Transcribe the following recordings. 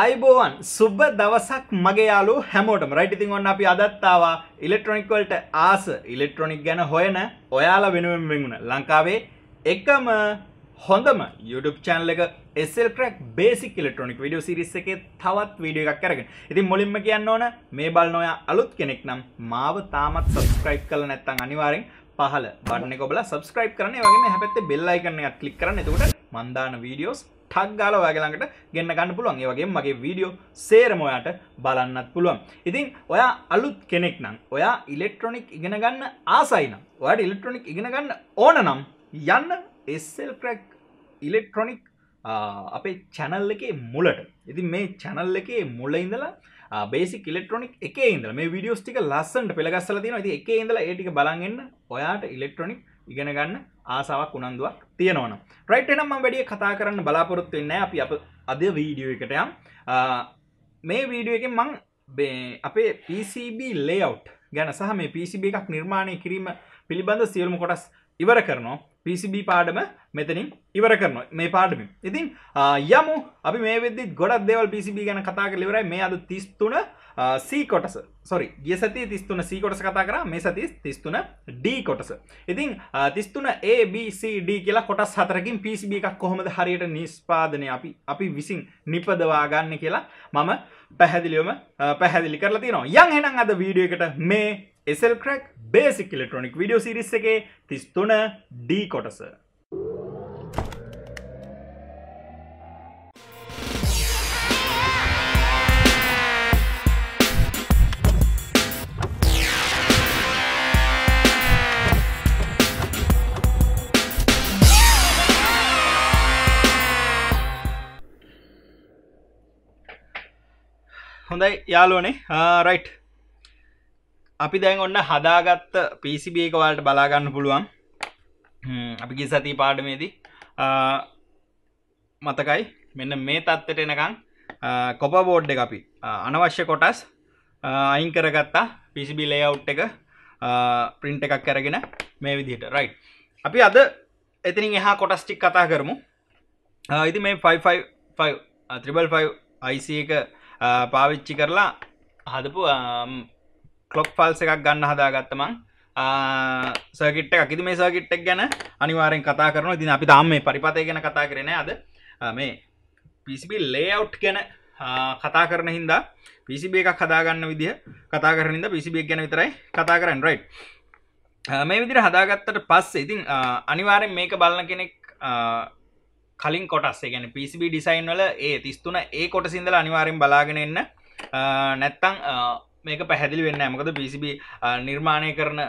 අයිබෝවන් සුබ දවසක් මගේ යාලු හැමෝටම රයිට් ඉතින් ඔන්න අපි අදත්තාවා ඉලෙක්ට්‍රොනික් වලට ආස ඉලෙක්ට්‍රොනික් ගැන හොයන ඔයාලා වෙනුවෙන් වෙනුන ලංකාවේ එකම හොඳම YouTube channel එක SL Crack Basic Electronic Video Series එකේ තවත් වීඩියෝ එකක් අරගෙන. ඉතින් මුලින්ම කියන්න ඕන මේ බලන ඔයා අලුත් කෙනෙක් නම් මාව තාමත් subscribe කරලා නැත්නම් අනිවාර්යෙන් පහල බටන එක ඔබලා subscribe කරන්න වගේ හැපැත්තේ bell icon එකක් click කරන්න. එතකොට මන් දාන videos ටක් ගාල ඔයාගලඟට ගෙන්න්න ගන්න පුළුවන් ඒවගේ මගේ වීඩියෝ සේරම ඔයාට බලන්නත් පුළුවන් ඉතින් ඔයා අලුත් කෙනෙක් නම් ඔයා ඉලෙක්ට්‍රොනික් ඉගෙන ගන්න ආසයිනම් ඔයාට ඉලෙක්ට්‍රොනික් ඉගෙන ගන්න ඕන නම් යන්න එස්සෙල් ක්‍රැක් ඉලෙක්ට්‍රොනික් අපේ චැනල් එකේ මුලට ඉතින් මේ චැනල් එකේ මුල ඉඳලා බේසි ඉලෙක්ට්‍රොනික් එක ඉදල මේ විඩියෝස්ටික ලස්සන්ට පෙළගස්සල තින ති එක ඉඳල ඒටික බලගන්න ඔයාට ඉලෙක්ට්‍රොනික් ඉගෙන ගන්න ආසාවක් උනන්දුවක් තියෙනවනම් රයිට් එහෙනම් මම වැඩි කතා කරන්න බලාපොරොත්තු වෙන්නේ අපි අප අද වීඩියෝ එකට යම් මේ වීඩියෝ එකෙන් මම අපේ PCB layout ගැන සහ මේ PCB එකක් නිර්මාණය කිරීම පිළිබඳ සියලුම කොටස් ඉවර කරනවා පිසිබ පාඩම මෙතනින් ඉවර කරන මේ පාඩමින් ඉතින් යමු අපි මේ වෙදදි ගොඩක් දෙවල් පිසිබ ගැන කතා කලිවරයි මේ අද තිස්තුන සීකොටස සොරි ගිය සති තිස්තුන සීකොටස කතා කර මේ සති තිස්තුන ඩී කොටස ඉතින් තිස්තුන ABCD කියලා කොටස් හතරකින් පිසිබ එකක් කොහොමද හරියට නිස්පාදනය අපි අපි විසින් නිපදවා ගන්න කියලා මම පැහැදිලියොම පැහැදිලි කරලා තියෙනවා යන් හෙනම් අද වීඩියෝ එකට මේ SL crack basic electronic video series එකේ තිස්තුන ඩී කොටස හොඳයි යාලුවනේ රයිට් අපි දැන් ඔන්න හදාගත්ත පිසිබ එක වලට බලාගන්න පුළුවන් අපි ගිය සති පාඩමේදී මතකයි මෙන්න මේ තත්ත්වයට එනකං කොප බෝඩ් එක අපි අනවශ්‍ය කොටස් අයින් කරගත්තා පිසිබි ලේවුට් එක ප්‍රින්ට් එකක් කරගෙන මේ විදිහට රයි් අපි අද එතිනින් එහා කොටස්ටික් කතා කරමු ඉති මේ 5ත්‍රිබල් 5 අයිC එක පාවිච්චි කරලා හදපු කලොක් ෆල්ස එකක් ගන්න හදාගත්තමං සර්කිට් එකක් ඉදි මේ සර්කිට් එක ගැන අනිවාරෙන් කතා කරන දින අපි තාම මේ පරිපතය ගැන කතා කරන අද මේ පිසිබි ලේවට් ගැන කතා කරන හින්දා පිසිබ එකක් හදාගන්න විදිහ කතා කරනින්ද පිසිබියක් ගැන විතරයි කතා කරන්න රයි් මේ විදිර හදාගත්තට පස්ස ඉතින් අනිවාරෙන් මේක බලන කෙනෙක් කලින් කොටස් ගැන පිසිබි ඩිසයින් වල ඒ තිස්තුන ඒ කොට සිින්දල අනිවාරෙන් බලාගෙන එන්න නැත්තං මේක පැහැදිලි වෙන්න මොකද පිසිබ නිර්මාණය කරන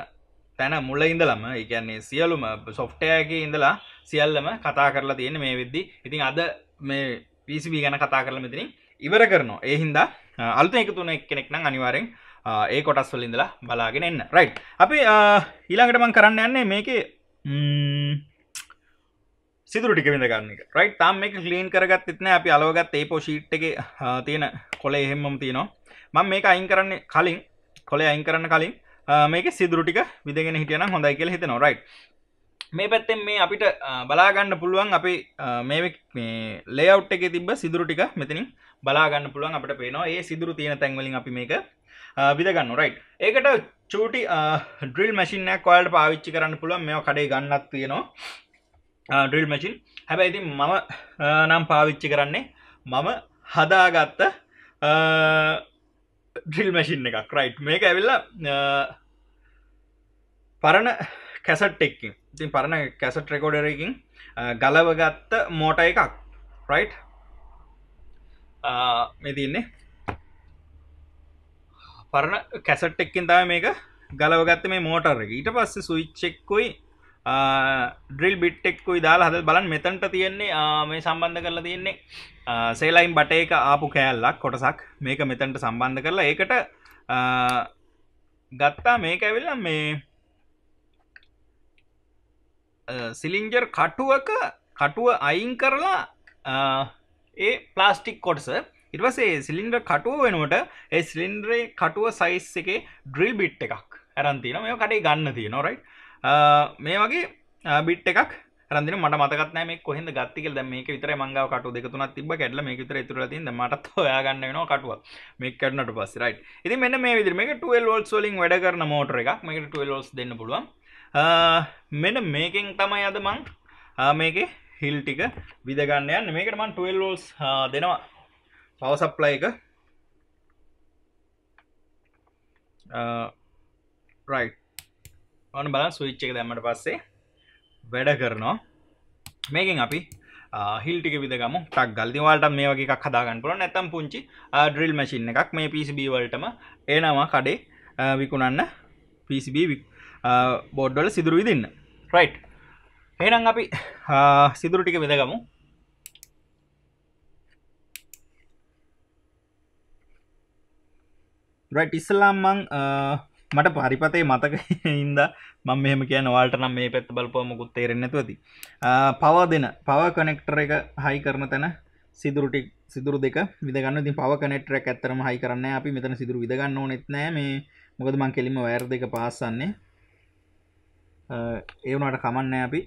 තැන මුල ඉඳලම එකන්නේ සියලුම සොෆ්ටයගේ ඉඳලා සියල්ලම කතා කරලා තියෙන මේ විද්දි ඉතින් අද මේ පිසිබ ගැන කතා කරලා මෙතිනින් ඉවර කරනවා ඒ හින්දා අල්ත එක තුන එක්කෙනෙක් නම් අනිවාරෙන් ඒ කොටස් වලින්දලා බලාගෙන එන්න රයි් අපි ඊළඟට මං කරන්න යන්නේ මේක සිදුර ටික විඳ ගන්න එක රයි් තාම් එක ලීන් කරගත් එත්න අපි අලෝගත් ඒ පෝෂීට් එක තියෙන කොල එහෙම්මම් තියනවා මං මේක අයින් කරන්න කලින් කොලේ අයින් කරන්න කලින් මේක සිදුරටික විදගෙන හිටියන හොඳයි කියල හිතෙන රයි් මේ පැත්තෙන් මේ අපිට බලාගන්න පුළුවන් අපි මේ ලේවට් එක තිබ සිදුරටික මෙතනින් බලාගන්න පුළුවන් අපට පේනවා ඒ සිදුරු තියෙන තැන්වලින් අපි මේක විදගන්න රයි් ඒකට චටි ඩ්‍රිල් මැසිනක් කොල්ට පාවිච්චි කරන්න පුළුවන් මෙ කඩේ ගන්නක් තියෙනවා ඩිල් මැසින් හැබැයි ඉතින් මම නම් පාවිච්චි කරන්නේ මම හදාගත්ත ඩ්‍රිල් මැසින් එකක් රයිට් මේක ඇවිල්ල පරණ කැසට්ටෙක්කින් ඉතින් පරණ කැසට රෙකෝඩරකින් ගලවගත්ත මෝට එකක් රයිට් මෙතින්නේ පරණ කැසට්ටෙක්කින් තාව මේක ගලවගත්ත මේ මෝටර් එක ඊට පස්ස සුවිච්චෙක්කුයි ඩ්‍රිල් බිට්ටෙක්කුයි දාලා හද බලන් මෙතන්ට තියෙන්නේ මේ සම්බන්ධ කරලා තියෙන්නේ සේලයින් බට එක ආපු කෑල්ලක් කොටසක් මේක මෙතන්ට සම්බන්ධ කරලා ඒකට ගත්තා මේක ඇවිල්ල මේ සිලිංජර් කටුවක කටුව අයින් කරලා ඒ ප්ලාස්ටික් කොටස ඉටවසේ සිලින්ඩ කටුව වෙනුවට ඒ සිලින්ඩ්‍රේ කටුව සයිස් එකේ ඩ්‍රිල් බිට් එකක් ඇරන්තින මේ කටේ ගන්න තිය නොරයිට් මේ වගේ බිට් එකක් රදි මට මතකත් මේ කොහෙද ගත්තික ද මේක විතර මංගව කටු දෙකතුන තිබ කැටල මේ විතර තුර ති මට ොයාගන්න න කටුව මේ කරනට පස් රයි් ඉති මෙන්න මේ විදිර මේක ටල් ෝල් සොලින් වැඩ කරන මෝටර එකක් මේක ටල් ෝස් දෙන්න පුළුවන් මෙන මේකෙන් තමයි අද මං මේක හිල් ටික විදගන්න යන්න මේකට මන් ටල් ෝල්ස් දෙනවා පවසප්ලයි එක රයිට් ඔන්න බලන් සුවිච් එක දැම්මට පස්සේ වැඩ කරනවා මේකෙන් අපි හිල්ටික විදගම ටක් ගල්දිවාලට මේ වගේ එකක් හදාගන්න පුළුවන් නැත්නම් පුංචි ඩ්‍රිල් මැෂින් එකක් මේ PCB වලටම එනවා කඩේ විකුණන්න PCB බෝඩ් වල සිදුරු විදින්න රයිට් එහෙනම් අපි සිදුරු ටික විදගමු රයිට් ඉස්සලාම් මං මට පරිපතේ මතක ඉන්ද මම මෙහම කිය නවාට නම් මේ පැත් බලපොමකුත් තේරෙන්නැතුවති පවා දෙන පව කනෙක්ටර එක හයි කරන තැන සිදුරටි සිදුර දෙක විදගන්න ති පව කනෙටර ඇත්තරම හයි කරන්න අපි මෙතන සිදුර විදගන්න නෙත්නෑ මේ මොකද මං කෙලිම වැර් දෙක පාසන්නේ ඒවුණට කමන්න අපි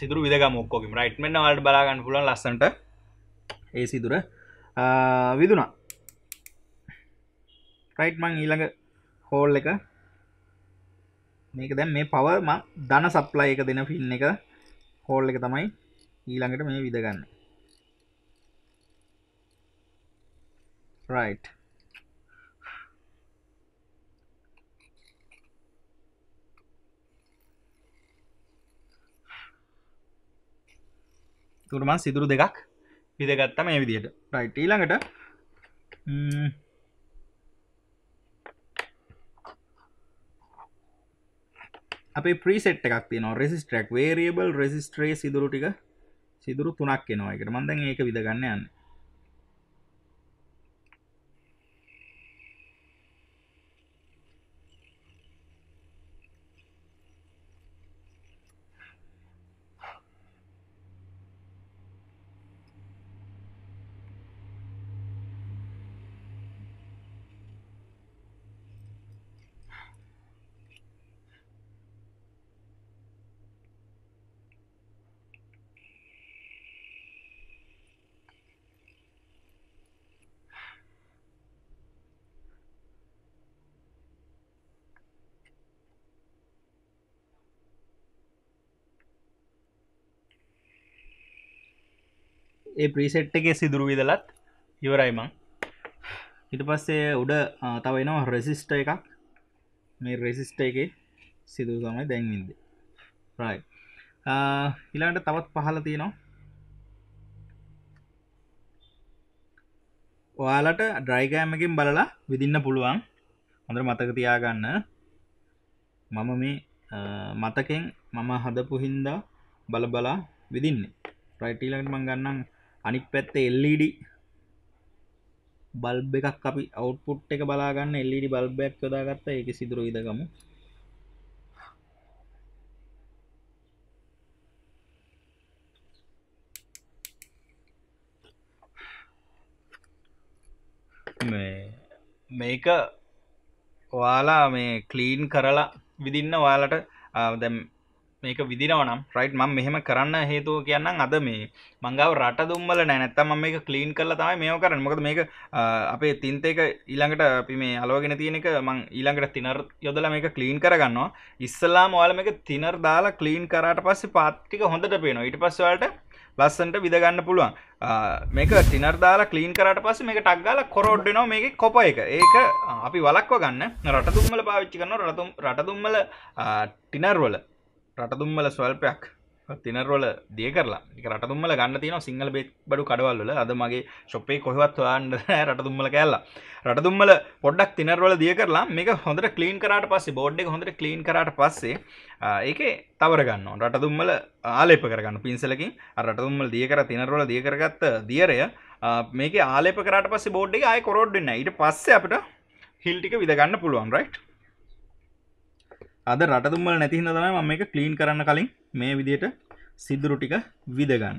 සිදුර විදගමක්කෝගේ රයිට්මෙන්න්න වලට බලාගන්න පුලන් ලස්සට ඒ සිදුර විදුනා රයිට් මං ඊළඟ හෝල් එක මේක දැන් මේ පව මං ධන සප්ලයි එක දෙන ෆින් එක හෝල් එක තමයි ඊළඟට මේ විදගන්න රයිට් තුරමන් සිදුරු දෙකක් විදගත්ත මේ විදියට රයිට් ඊළඟට අපේ ප්‍රීසෙට් එකක් තියනවා රෙසිස්ටරක් වේරියබල් රෙසිස්ට්‍රේ සිදුරු ටික සිදුරු තුනක් එනවා එකට මන්දන් ඒක විදගන්න යන්න ඒ ප්‍රීසෙට් එක සිදුරු විදලත් ඉවරයිමං ඉට පස්සේ උඩ තවයිනවා රෙසිස්ට එකක් මේ රෙසිස්ට එක සිදුරු තමයි දැන්විද රයි ඉලාට තවත් පහල තියෙනවා ඔයාලට ඩ්‍රයිගෑමකින් බලලා විදින්න පුළුවන් හොඳ මතක තියාගන්න මම මේ මතකෙන් මම හදපු හින්දා බලබලා විදින්නේ ප්‍රයිටීලට මං ගන්නම් අනික් පැත්තේ එල්ලඩ බල්බ e එකක් අපි අවුපුට් එක බලාගන්න e එල්ලඩ බල්බයක් යොදාගත්ත එක සිදුරු ඉදගමු මේක ඔයාලා මේ කලීන් කරලා විදින්න ඔයාලට දැම් මේක විදිනවනම් රයිට් මම මෙහෙම කරන්න හේතුව කියන්න අද මේ මංගව රට දුම්බල නැනැත්තම මේක කලීන් කරලා තමයි මේ කරන මොකද මේක අපේ තින්තේක ඊළඟට අපි මේ අලෝගෙන තියෙන එක මං ඊළඟට තිනර් යොදලා මේක කලීන් කරගන්නවා ඉස්සල්ලාම ඔයාලා මේක තිනර් දාලා කලීන් කරාට පස්සේ පාත් ටික හොඳට පේනවා ඊට පස්සේ ඔයාලට ලස්සන්ට විදගන්න පුළුවන් මේක තිනර් දාලා කලීන් කරට පස්ස මේක ටක්ගාල කොරෝඩ්ඩනවා මේක කොප එක ඒක අපි වලක්ව ගන්න රට දුම්මල පාවිච්චි කරන රටතුම් රට දුම්මල ටිනර්වල රටදුම්මල ස්වල්පයක් තිනරොල දිය කරලා රටතුම්මල ගන්න තියෙන සිංහල බේ බඩු කඩවල්ල අද මගේ ශොප්පේ කොහවත් වාන්න රටතුම්මල කෑල්ලා රටතුම්මල පොඩ්ඩක් තිනරවල දිය කරලා මේක හොඳට කලීන් කරට පස්සේ බෝඩ් එක හොඳට කලීන් කරට පස්සේ ඒකේ තවර ගන්න රටතුම්මල ආලේප කරගන්න පින්සලකින් රටතුම්මල දිය කර තිනරවල දිය කරගත්ත දියරය මේක ආලේප කරට පස්සේ බෝඩ් එක ආය කොරෝඩ්ඩන්න ඊට පස්සේ අපිට හිල්ටික විදගන්න පුළුවන් රයිට් අද රටතුම්මල නැතිහිද තමයි මම එක ක්ලීන් කරන්න කලින් මේ විදියට සිදුරු ටික විදගන්න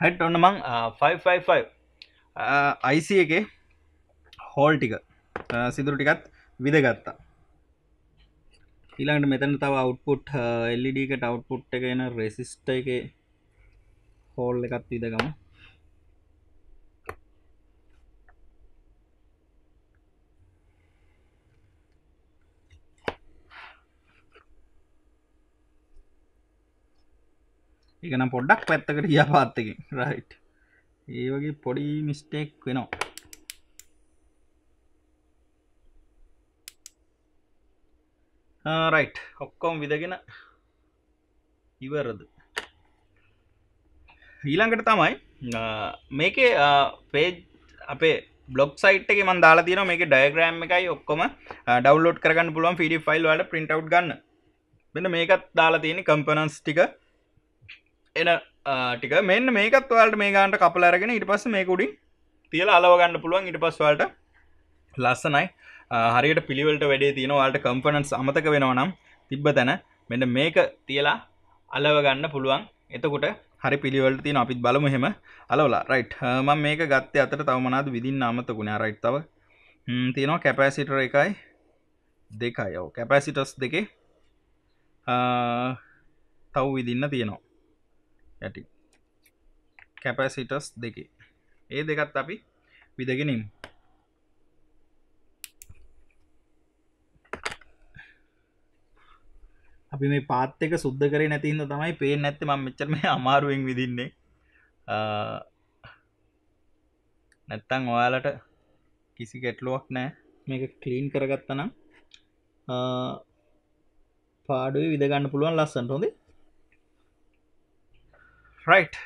හට් ඔන්න මං 555 අයිසි එක හෝල් ටික සිදුරු ටිකත් විදගත්තා ඊළඟට මෙතන තව අවුට්පුට් එල්ලඩ e එකට අවුට්පුට් එක එන රෙසිස්ට එක හෝල් එකත් විදගම එකනම් පොඩ්ඩක් පැත්තකට කියා පාත්තකින් රයි් ඒ වගේ පොඩි මිස්ටෙක් වෙනවා රයි් ah, ඔක්කොම් විදගෙන ඉවරද ඊළඟට තමයි ah, මේකේ පේජ් ah, අපේ බ්ලොග් සයිට් එක මන් දාලා තියෙනවා මේක ඩයග්‍රෑම් එකයි ඔක්කොම ඩවුන්ලෝඩ් කරගන්න පුළුවන් ෆිඩි ෆයිල් වල print out ගන්න මෙන්න මේකත් දාලා තියෙන කම්පොනන්ට්ස් ටික එන ටික මෙන්න මේකත් වලට මේ ගාන්ට කපල අරගෙන ඉට පස්ස මේකුඩින් තියල අලවගන්න පුළුවන් ඉට පස්වලට ලස්සනයි හරියට පිළිවලට වැඩේ තියෙනවාට කම්පනන්ස් අමතක වෙනවනම් තිබ්බ තැන මෙන්න මේක තියලා අලවගන්න පුළුවන් එතකොට හරි පිළිවලට තියෙන අපිත් බලමු හෙම අලවලා රයිට් මම මේක ගත්තේ අතට තවමනාද විදින්න අමතකුණා රයිට් තව තියෙනවා කැපෑසිටර එකයි දෙකයි ඔව කැපෑසිටස් දෙකේ තව් විදින්න තියෙනවා ඇති කැපැසිටස් දෙකේ ඒ දෙකත් අපි විදගෙනින් අපි මේ පාත් එක සුද්ද කර නැතින්ද තමයි පේ නැත්ත ම මෙච්චර මේ අමාරුවෙන් විදින්නේ නැත්තං ඔයාලට කිසි ගැටලුවක් නෑ මේක කලීන් කරගත්තනම් පාඩුව විදගන්න පුළුවන් ලස්සන්ට හොඳේ රයිට්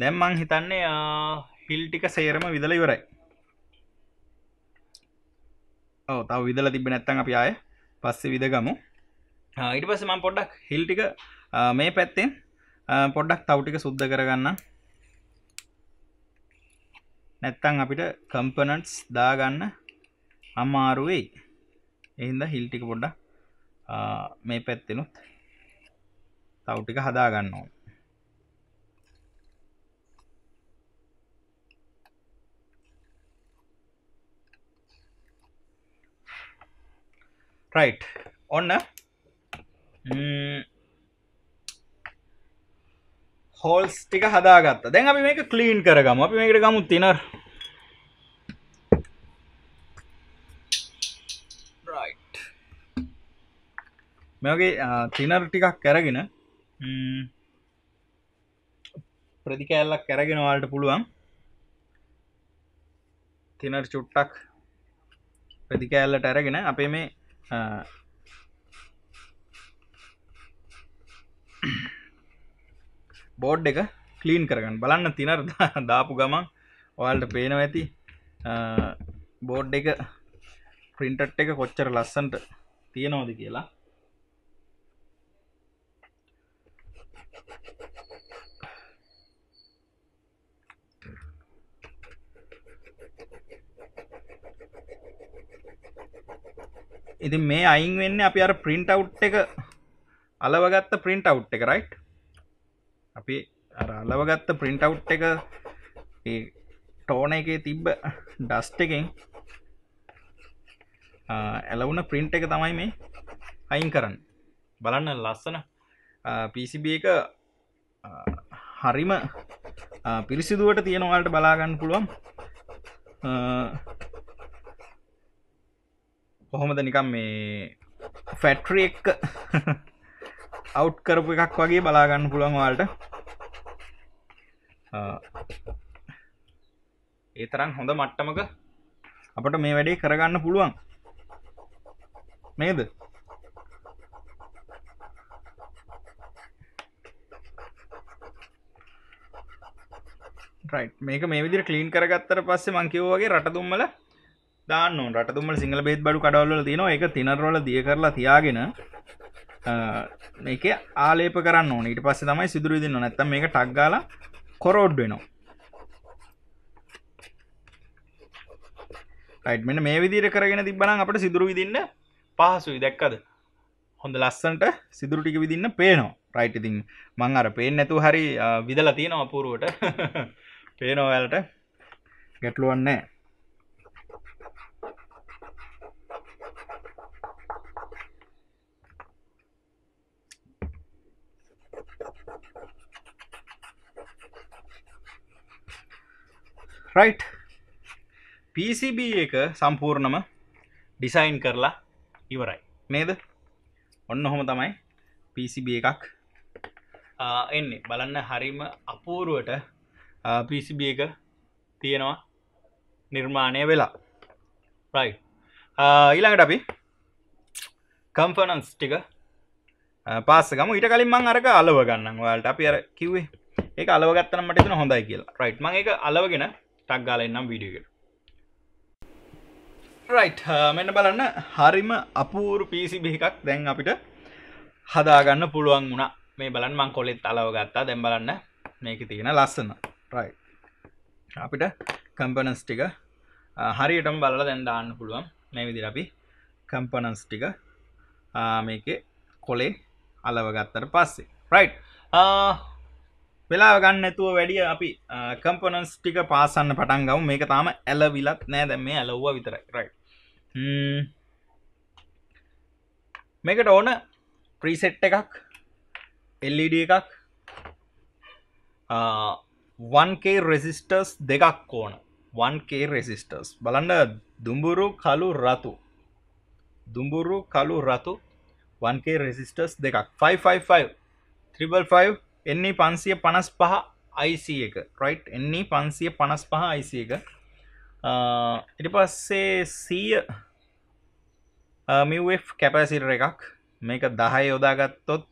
දැම් මං හිතන්නේ හිල් ටික සේරම විදල ඉවරයි ඕ තව විදල තිබ නැත්තන් අපි ආය පස්සෙ විදගමු ඉට පස මං පොඩ්ඩක් හිල් ටික මේ පැත්තෙන් පොඩ්ඩක් තවටික සුද්ධ කරගන්න නැත්තං අපිට කම්පනට්ස් දාගන්න අමාරුවෙයි එහින්ද හිල්ටික පොඩ්ඩ මේ පැත්තෙනුත් තවටික හදාගන්නවා රයිට් ඔන්න හෝල්ස් ටික හදාගත්ත දැන් අපි මේක කලීන් කරගම අපි මේකට ගමුත් තිනර් මේගේ තිනර් ටිකක් කරගෙන hmm. ප්‍රතිකෑල්ලක් කරගෙන වාලට පුළුවන් තිනර් චුට්ටක් ප්‍රතිකෑල්ලට ඇරගෙන අපේ මේ බෝඩ් එක කලීන් කරගන්න බලන්න තිනර් දාපු ගමන් ඔයාලට පේනව ඇති බෝඩ් එක ප්‍රින්ටට් එක කොච්චර ලස්සන්ට තියෙනවද කියලා ඉතින් මේ අයින් වෙන්න අපි අර ප්‍රින්ට් අවුට් එක අලවගත්ත ප්‍රින්ට් අවුට් එක රයිට් අපි අර අලවගත්ත ප්‍රින්ට් අවුට් එක ඒ ටෝන එකේ තිබ්බ ඩස්ට් එකෙන් ඇලවුන ප්‍රින්ට් එක තමයි මේ අයින් කරන්න බලන්න ලස්සන පිසිබ එක හරිම පිරිසිදුවට තියෙනවාට බලාගන්න පුළුවන් කොහොමද නිකම් මේ ෆැට්‍රි එක්ක අවුට් කරපු එකක් වගේ බලාගන්න පුළුවන් වාල්ට ඒ තරම් හොඳ මට්ටමක අපට මේ වැඩේ කරගන්න පුළුවන් නේද මේක මේ විදිර කලීන් කරගත්තර පස්සේ මංකිවෝගේ රට දුම්මල දාන්න රටතුම සිංහල බේත් බඩු කඩවල්ල තිනවා එක තිනරවල දිය කරලා තියාගෙන එක ආලේප කරන්න ඕනට පස්ස තමයි සිදුරු දින්න නැත්තම් මේක ටක්ගාල කොරෝඩ් වෙනවා යිටමෙන මේ විදිර කරගෙන තිබන අපට සිදුරු විදින්න පහසුයි දැක්කද හොඳ ලස්සන්ට සිදුරු ටික විදින්න පේනවා රයිට ඉතින් මං අර පේෙන් නැතු හරි විදලා තියෙනවා අපූරුවට පේනෝවැලට ගැටලුවන්නේ රයිට් PCB එක සම්පූර්ණම ඩිසයින් කරලා ඉවරයි නේද ඔන්න හොම තමයි PCB එකක් එන්නේ බලන්න හරිම අපූරුවට PCB එක තියෙනවා නිර්මාණය වෙලා රයි ඊළඟට අපි කම්ෆනන්ස් ටික පාසකම ඊට කලින් මං අරක අලව ගන්න වාලට අපි අර කිව්වේ ඒ අලවගත්තන මට තින හොඳයි කියලා රයිට් මගේ අලවගෙන ටක් ගාලන්නම් විඩියකට රයිට් මෙන්න බලන්න හරිම අපූරු පිසිබි එකක් දැන් අපිට හදාගන්න පුළුවන් වුණා මේ බලන් මං කොලෙත් අලව ගත්තා දැම් බලන්න මේක තියෙන ලස්සන රයි අපිට කම්පනස් ටික හරියටම බලල දැන් දාන්න පුළුවන් මේ විදි අපි කම්පනස් ටික මේකේ කොලේ අලව ගත්තට පස්සේ රයිට් වෙලා ගන්නතුව වැඩිය අපි කම්පනස් ටික පාසන්න පටන් ගව මේක තාම ඇල විලත් නෑ දැම් මේ ඇලව්වා විතරයි රයි මේකට ඕන ප්‍රීසෙට් එකක් එල්ලඩ e එකක් 1K රෙසිස්ටර්ස් දෙකක් ඕන 1K රෙසිස්ටර්ස් බලන්න දුම්ඹුරු කලු රතු දුම්ඹුරු කලු රතු 1K රෙසිස්ටර්ස් දෙකක් 555 355 එන්නේ පන්සිය පනස් පහ අයිසි එක රයිට් එන්නේ පන්සිය පනස් පහ අයිසි එක ඉට පස්සේ සීය මිව් කැපසිර එකක් මේක දහය යොදාගත්තොත්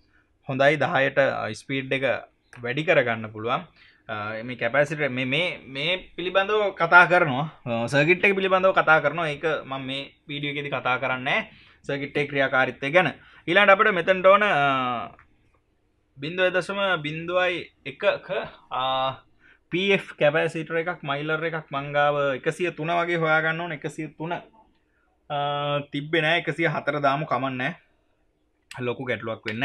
හොඳයි දහයට ස්පීඩ් එක වැඩි කරගන්න පුළුවන් එම කැපැසිට මේ මේ පිළිබඳව කතා කරනවා සර්ගිට්ට පිළිබඳව කතා කරනවා එක මං මේ පීඩියගෙදි කතා කරන්නේ සර්ගිට්ටේ ක්‍රියාකාරිත්තය ගැන ඊලාට අපට මෙතන්ටඕන බින්දුව දශම බින්දුවයි එකක පF කැපෑසිටර එකක් මයිල්ලර් එකක් මංගාව එකසිය තුන වගේ හොයාගන්න ඕන එකසිය තුන තිබ්බෙන එකසිය හතර දාමු කමන්නෑ ලොකු ගැටලුවක් වෙන්න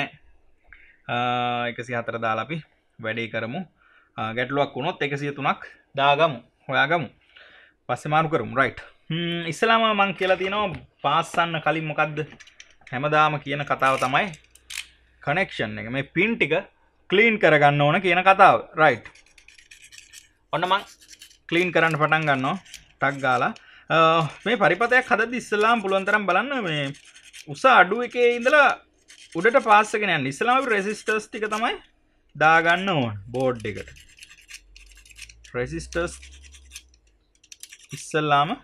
එකසි හතර දාලාපි වැඩේ කරමු ගැටලුවක් වුණොත් එකසිය තුනක් දාගමු හොයාගමු පස්සමාරු කරමු රයිට් ඉස්සලාම මං කියලා තියෙනවා පාස්සන්න කලින් මොකක්ද හැමදාම කියන කතාව තමයි කනෙක්ෂන් එක මේ පින් ටික ක්ලීන් කරගන්න ඕන කියන කතාව රයිට් ඔන්න මං ක්ලීන් කරන්න පටන් ගන්නවා ටක් ගාලා මේ පරිපතයක් හදද්දි ඉස්සලාම් පුළුවන් තරම් බලන්න මේ උස අඩු එකේ ඉඳලා උඩට පාස් එකගෙන යන්න ඉස්සලාම අපි රෙසිස්ටර්ස් ටික තමයි දාගන්න ඕන බෝඩ් එකට රෙසිස්ටර්ස් ඉස්සලාම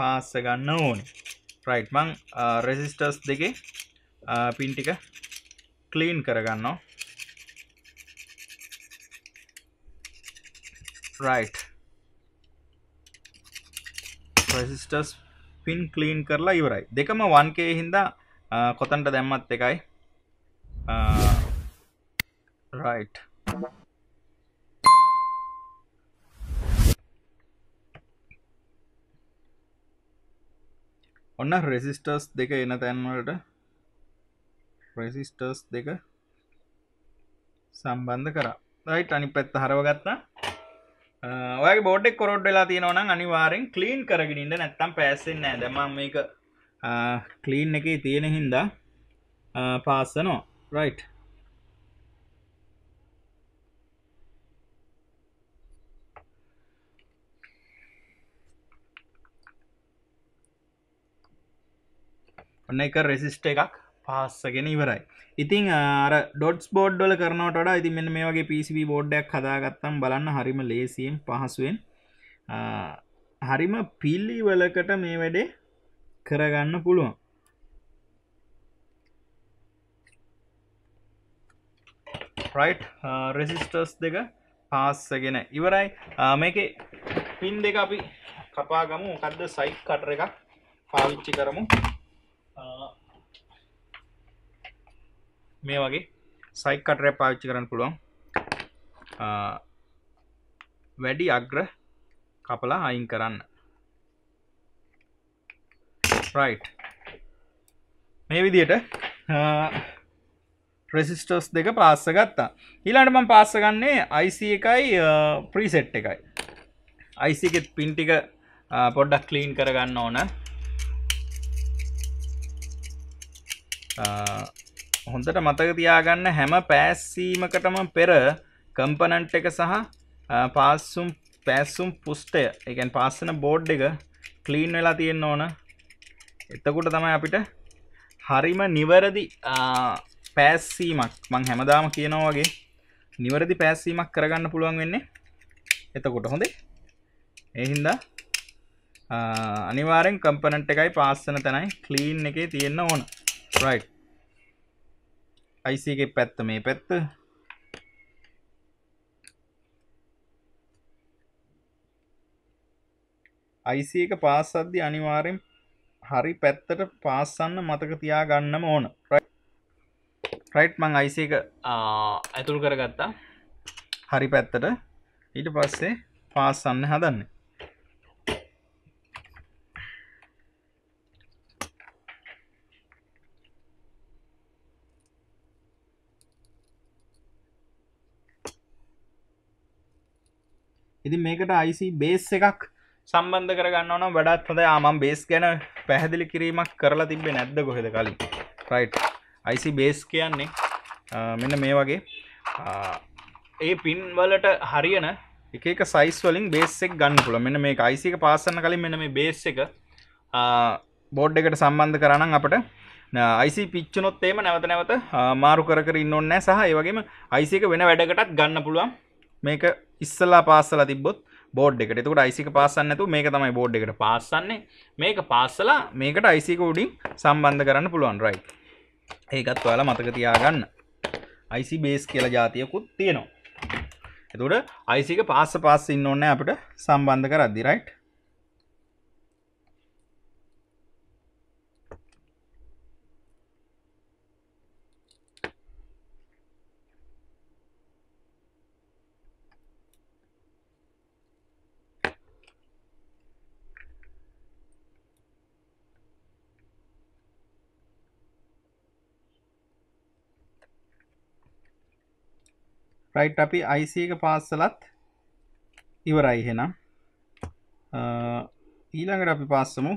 පාස්ස ගන්න ඕනේ රයිට් මං රෙසිස්ටර්ස් දෙකේ පින් ටික ක්ලීන් කරගන්නවා රයිට් රෙසිස්ටර්ස් පින් ක්ලීන් කරලා ඉවරයි දෙකම 1K හින්දා කොතන්ට දැම්මත් එකයි රයිට් ඔන්න රෙසිස්ටර්ස් දෙක එන තැන්වලට ප්‍රසිිස්ටර්ස් දෙක සම්බන්ධ කරා රයිට් අනි පැත් හරව ගත්තා ඔය බෝඩෙක් කොරොඩ් වෙලා තියෙනවන අනිවාරෙන් කලීන් කරගෙනට නැත්තම් පැස්සෙන් නෑ දැම මේක කලීන් එක තියෙන හින්දා පාස්සනෝ රයිට් ඔන්න එක රෙසිිස්ට එකක් පහස්සගෙන ඉවරයි ඉතිං අර ඩොට්ස් බෝඩ්ඩොල කරනට ඉති මෙන්න මේ වගේ පිසිබ බෝඩ්ඩක් හදාගත්තම් බලන්න හරිම ලේසියෙන් පහසුවෙන් හරිම පිල්ලි වලකට මේ වැඩේ කරගන්න පුළුවන් රයිට් රෙසිස්ටර්ස් දෙක පාස්සගෙන ඉවරයි මේක පින් දෙක අපි කපාගමු කදද සයි් කටර එකක් පාවිච්චි කරමු මේ වගේ සයික් කටරය පාවිච්චි කරන්න පුළුවන් වැඩි අග්‍ර කපලා අයින් කරන්න රයි් මේ විදියට ප්‍රසිිස්ටස් දෙක පාස්ස ගත්තා ඊලාට මම පාස්සගන්නේ IC එකයි ප්‍රීසෙට් එකයි ICගෙත් පින්ටික පොඩ්ඩක් කලීන් කරගන්න ඕන හොඳට මතක තියාගන්න හැම පෑස්සීමකටම පෙර කම්පනන්ට් එක සහ පාස්සුම් පැස්සුම් පුස්ටය එකන් පාස්සන බෝඩ් එක ක්ලීන් වෙලා තියෙන්න ඕන එතකුට තමයි අපිට හරිම නිවැරදි පෑස්සීමක් මං හැමදාම කියනවා වගේ නිවැරදි පෑස්සීමක් කරගන්න පුළුවන් වෙන්නේ එතකොට හොඳේ එහින්දා අනිවාරෙන් කම්පනට් එකයි පාස්සන තැනයි ක්ලීන් එකේ තියෙන්න ඕන රයිට් IC එකේ පැත්ත මේ පැත්ත IC එක පාස් අද්දි අනිවාර්යෙන් හරි පැත්තට පාස්සන්න මතක තියා ගන්නම ඕන රයිට් මං IC එක ඇතුළු කරගත්තා හරි පැත්තට ඊට පස්සේ පාස්සන්න හදන්නේ ඉතින් මේකට IC බේස් එකක් සම්බන්ධ කරගන්න නම් වැඩත් හොඳ ආමම් බේස් ගැන පැහැදිලි කිරීමක් කරලා තිබේ නැද්ද කොහෙද කලින් රයිට් IC බේස් කියන්නේ මෙන්න මේ වගේ ඒ පින් වලට හරියන එක එක සයිස් වලින් බේස් එක ගන්න පුළුවන් මෙන්න මේක IC එක පාස් කරන කලින් මෙන්න මේ බේස් එක බෝඩ් එකට සම්බන්ධ කරා නම් අපිට අයිසි පිච්චනොත්තේම නැවත නැවත මාරු කර ඉන්නන්න සහ ඒවගේම අයිසික වෙන වැඩකටත් ගන්න පුළුවන් මේක ඉස්සල්ලා පාසල තිබොත් බෝඩ් එකට තුකට අයිසික පාසන්න ඇතු මේක තමයි බෝඩ් එකට පාසන්නේ මේක පාස්සලා මේකට අයිසික උඩින් සම්බන්ධ කරන්න පුළුවන් රයි ඒකත් ඔයාල මතක තියාගන්න අයිසි බේස් කියලා ජාතියකුත් තියෙනවා එතුට අයිසික පාස්ස පාස්ස ඉන්න ඕන්න අපට සම්බන්ධ කරද්දිරයිට් රයිට් අපි IC එක පාස්සලත් ඉවරයි එහෙනම් ඊළඟට අපි පාස්සමු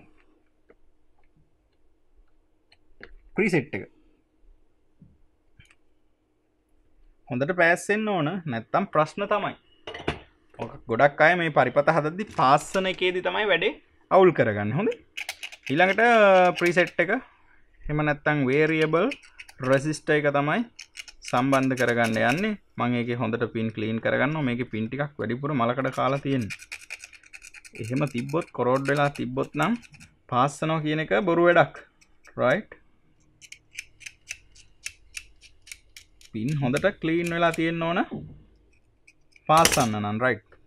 ප්‍රීසෙට් එක හොඳට පෑස්සෙන් ඕන නැත්තම් ප්‍රශ්න තමයි ගොඩක් අය මේ පරිපත හදදි පාස්සන එකේදී තමයි වැඩේ අවුල් කරගන්න හොඳ ඊළඟට ප්‍රීසෙට් එක එම නැත්තං වේරියබල් රෙසිස්ට එක තමයි සම්බන්ධ කරගන්න යන්නේ මං ඒක හොඳට පින් කලීන් කරගන්න මේක පින්ටිකක් වැඩිපුර මලකට කාලා තියෙන් එහෙම තිබ්බොත් කොරෝඩ් වෙලා තිබ්බොත් නම් පාස්සනෝ කියන එක බොරු වැඩක් රයිට් පින් හොඳට කලීන් වෙලා තියෙන්න ඕන පාස්සන්න නම් රයිට්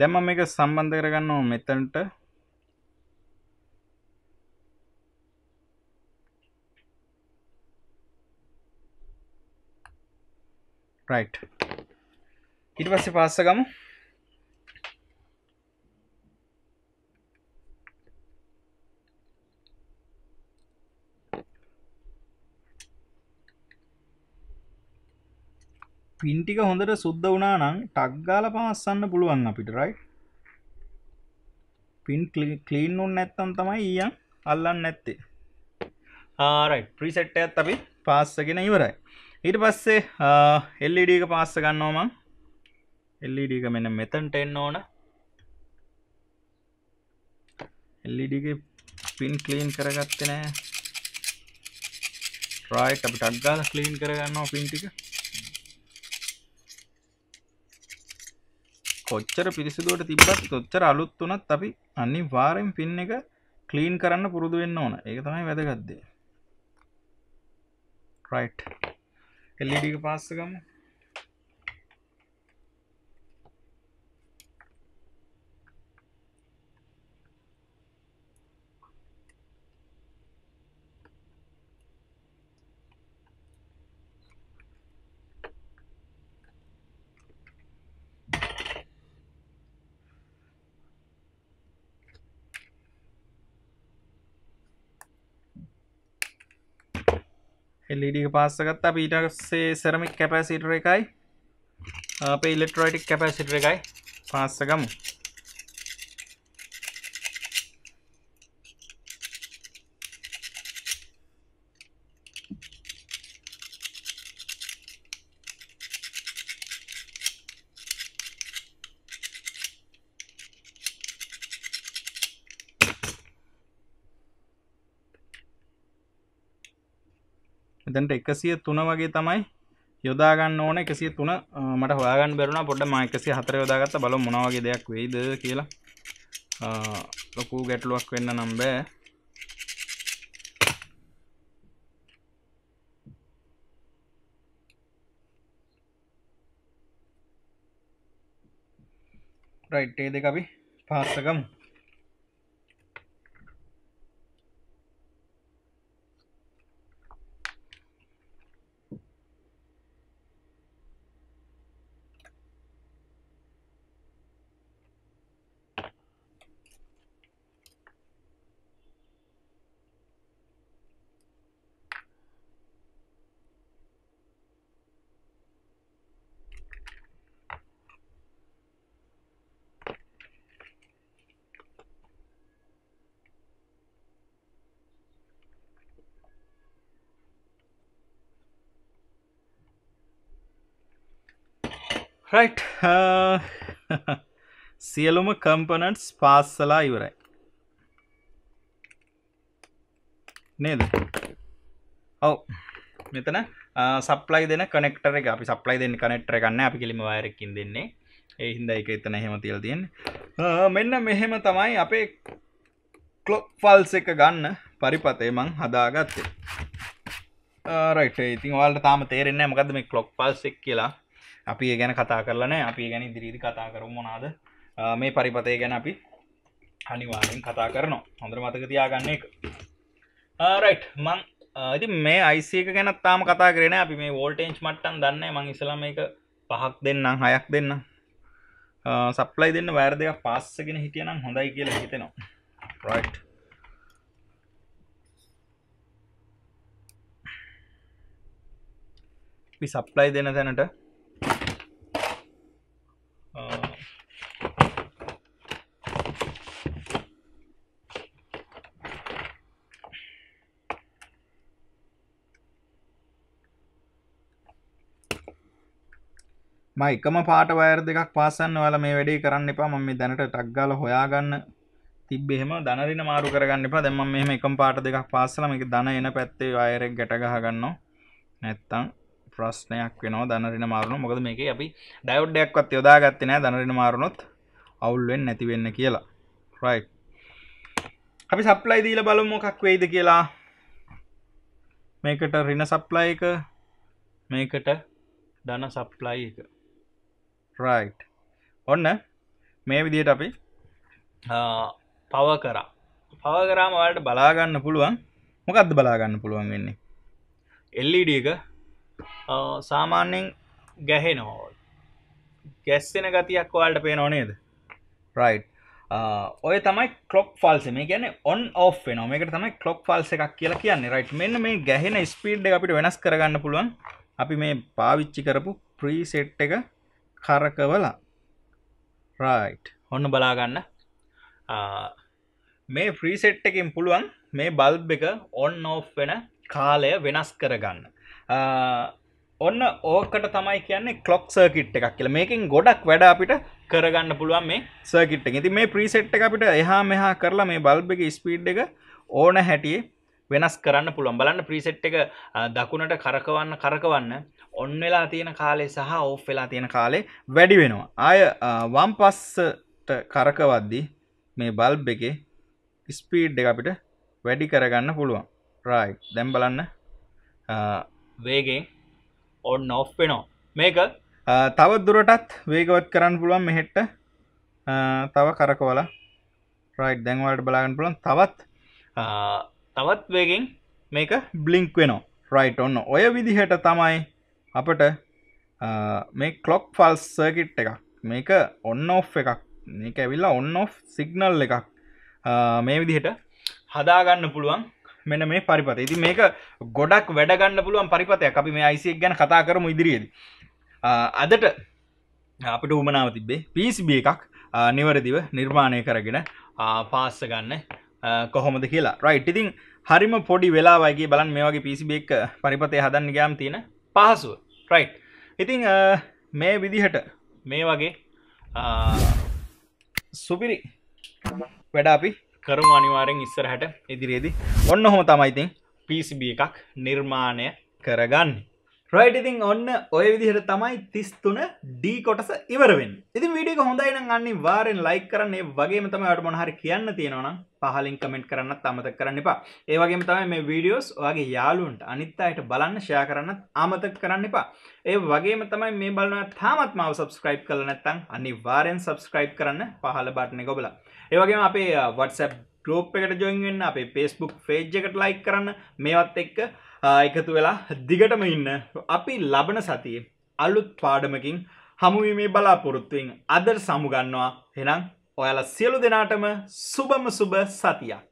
දැම්ම මේක සම්බන්ධ කරගන්නවා මෙතනට රයිට් ඉට පස්සේ පාස්ස ගමු පින්ටික හොඳට සුද්ද වනා නම් ටක්ගාල පවස්සන්න පුළුවන් අපිට රයි පින් කලීන් නුන් නැත්තම් තමයි ඊයන් අල්ලන්න නැත්තේ ආරයි ප්‍රීසෙට්ටයත් අපි පාස්සගෙන ඉවරයි ඊට පස්සේ එල්ලඩ e එක පාස්ස ගන්නවමං එල්ලඩ e එක මෙන මෙතන්ට එන්න ඕන එල්ලඩගේ පින් කලීන් කරගත්තනෑ රයිට් අප ටක්ගාල කලීන් කරගන්නවා පින්ටික කොච්චර පිරිසිදුවට තිබත් කොච්චර අලුත් වනත් අපි අනි වාරෙන් පින් එක කලීන් කරන්න පුරුදු වෙන්න ඕන ඒ තමයි වැදගත්දේ රයිට් एलईडी के पास से कम එල්ලඩ පාස්සගත්ත පීටසේ සරමික් කැපැසිටර එකයි අපේ ඉල්ලෙක්ට්‍රෝයිටික් කැපැසිටර එකයි පාස්සගමු එතැන්ට එකසිය තුන වගේ තමයි යොදාගන්න ඕන එකසිය තුන මට හොයාගන්න බැරුණ පොඩ මා එකසිය හතර යොදාගත්ත බල මොනවගේ දෙයක් වෙයිද කියලා ලොකු ගැටලුවක් වෙන්න නම් බෑ රයිට්ටේ දෙක අපි පාස්සකමු රයිට් uh, සියලුම කම්පනට්ස් පාස්සලා ඉවරයි නේද ඔව මෙතන සප්ලයි uh, දෙන කනෙක්ටර එක අපි සප්ලයි දෙන්න කනෙක්ටර ගන්න අපි කිලිම වයරකින් දෙන්නේ ඒ හින්දා එක එතන එහෙම තියලා තියෙන්නේ uh, මෙන්න මෙහෙම තමයි අපේ ක්ලොක් ෆල්ස් එක ගන්න පරිපතේ මං හදාගත්තේ රයිට් ඉතින් ඔයාලට තාම තේරෙන්නේ නැහැ මොකද්ද මේ ක්ලොක් ෆල්ස් එක කියලා අපි ගැන කතා කරලන අපි ගැන ඉදිරිදි කතා කරු මොනාද මේ පරිපතය ගැන අපි අනිවාරෙන් කතා කරනවා හොඳර මතක තියාගන්න එක රයිට් මං ඇති මේ අයිසක ගැන තාම කතා කරෙන අපි මේ වෝල්ටේන්ච් මට්ටන් දන්න මං ඉසලම එක පහක් දෙන්නම් හයක් දෙන්න සප්ලයි දෙන්න වැෑර දෙයක් පස්සගෙන හිටියනම් හොඳයි කියලා හිතෙනවා රයිට් සප්ලයි දෙන තැනට ම එකම පාට වයර් දෙකක් පාසන්න ඔයාල මේ වැඩේ කරන්න එපා මම මේ දැනට ටක්ගාල හොයාගන්න තිබ්බ එහෙම දනරින මාරු කරගන්න එපා දැන් මම මෙහෙම එකම පාට දෙකක් පාස්සලා මේක දන එන පැත්තේ වයර් එක ගැට ගහ ගන්නවා නැත්තම් ප්‍රශ්නයක් වෙනවා දනරින මාරුන මොකද මේකේ අපි ඩයෝඩ් එකක්වත් යොදාගත්තේ නැහැ දනරින මාරුනොත් අවුල් වෙන්නේ නැති වෙන්න කියලා රයිට් අපි සප්ලයි දීලා බලමු මොකක් වෙයිද කියලා මේකට රින සප්ලයි එක මේකට ධන සප්ලයි එක රයිට් ඔන්න මේ විදියට අපි පව කරා පව කරාම වලට බලාගන්න පුළුවන් මොකක්ද බලාගන්න පුළුවන් වෙන්නේ එල්ලඩ එක සාමාන්‍යෙන් ගැහෙනෝ ගැස්සෙන ගතියක් වාල්ට පේ නොනේද රයිට් ඔය තමයි කලොක් ෆල්සම ගැන ඔන් ඔ් නොමකට තමයි කලොක් ෆල්ස එකක් කියලා කියන්න රයිට් මෙන්න මේ ගැහෙන ස්පීඩ් අපිට වෙනස් කරගන්න පුළුවන් අපි මේ පාවිච්චි කරපු ප්‍රීසෙට් එක කරකවලා රයිට් ඔන්න බලාගන්න මේ ෆ්‍රීසෙට් එකින් පුළුවන් මේ බල්බ් එක ඔන්න ඕ් වෙන කාලය වෙනස් කරගන්න ඔන්න ඕකට තමයි කියන්නේ කලොක් සර්කිට් එකක් කියල මේකින් ගොඩක් වැඩ අපිට කරගන්න පුළුවන් මේ සර්කිට් එක ති මේ ප්‍රීසෙට් එක අපිට එහා මෙහා කරලා මේ බල්බ එක ස්පීඩ් එක ඕන හැටියේ වෙනස් කරන්න පුළුවන් බලන්න ප්‍රීසෙට් එක දකුණට කරකවන්න කරකවන්න ඔන්න වෙලා තියෙන කාලේ සහ ඕ් වෙලා තියෙන කාලේ වැඩි වෙනවා අය වම් පස්සට කරකවද්දි මේ බල්බ් එකේ ස්පීඩ් එක අපිට වැඩි කරගන්න පුළුවන් රයි දැම් බලන්න වේගෙන් ඔන්න ඔ් වෙනෝ මේක තවත් දුරටත් වේගවත් කරන්න පුළුවන් මෙහෙට්ට තව කරකවලා රයි් දැන්වලට බලාගන්න පුළන් තවත් තවත් වේගෙන් මේක බ්ලිංක් වෙනවා රයිට් ඔන්න ඔය විදිහට තමයි අපට මේ කලොක් ෆල්ස් සර්කිට් එකක් මේක ඔන්න ඔ් එකක් මේක ඇවිල්ලා ඔන්න ඔ් සිගනල් එකක් මේ විදිහට හදාගන්න පුළුවන් මෙන මේ පරිපත ඉති මේක ගොඩක් වැඩගන්න පුළුවන් පරිපතය අපි මේ අයිසික් ගැන කතා කරම ඉදිරියේද අදට අපිට උමනාව තිබේ පිසිබ එකක් නිවරදිව නිර්මාණය කරගෙන පාස්ස ගන්න කොහොමද කියලා රයිට් ඉතිං හරිම පොඩි වෙලාවගේ බලන් මේ වගේ පිසිබෙක් පරිපතය හදන්න ගයාම් තියෙන පහසුව රයි් ඉතිං මේ විදිහට මේ වගේ සුපිරි වැඩ අපි කරම අනිවාරෙන් ඉස්සරහට ඉදිරියේදී ඔන්න හොම තමයිතින් පිසිබ එකක් නිර්මාණය කරගන්න රයිට ඉතින් ඔන්න ඔය විදිහට තමයි තිස්තුන ඩී කොටස ඉවරෙන් ඉති විඩිය හොඳයින අන්නේ වාරෙන් ලයි කරන්නේ වගේ තම අට මොහරි කියන්න තියෙනවනම් පහලින් කමෙන්ට් කරන්නත් අමතක කරන්න එපා ඒවගේ තමයි මේ වීඩියෝස් වගේ යාලුන්ට අනිත් අයට බලන්න ෂයා කරන්නත් අමතක කරන්න එපා ඒ වගේම තමයි මේ බලන තාමත් මාව සබස්ක්‍රයිබ් කළ නැත්තං අනිවාරයෙන් සබස්ක්‍රයිබ් කරන්න පහල බටන ගොබල ඒවගේම අපේ වටසැප් ගලෝප් එකට ජොයින් වෙන්න අපේ පෙස්බුක් ෆේජ් එකට ලයික් කරන්න මේවත් එක්ක එකතු වෙලා දිගටම ඉන්න අපි ලබන සතියේ අලුත් පාඩමකින් හමුුවීමේ බලාපොරොත්තුවෙන් අදර් සමුගන්නවා හෙනම් ඔයාලා සියලු දෙනාටම සුබම සුබ සතියක්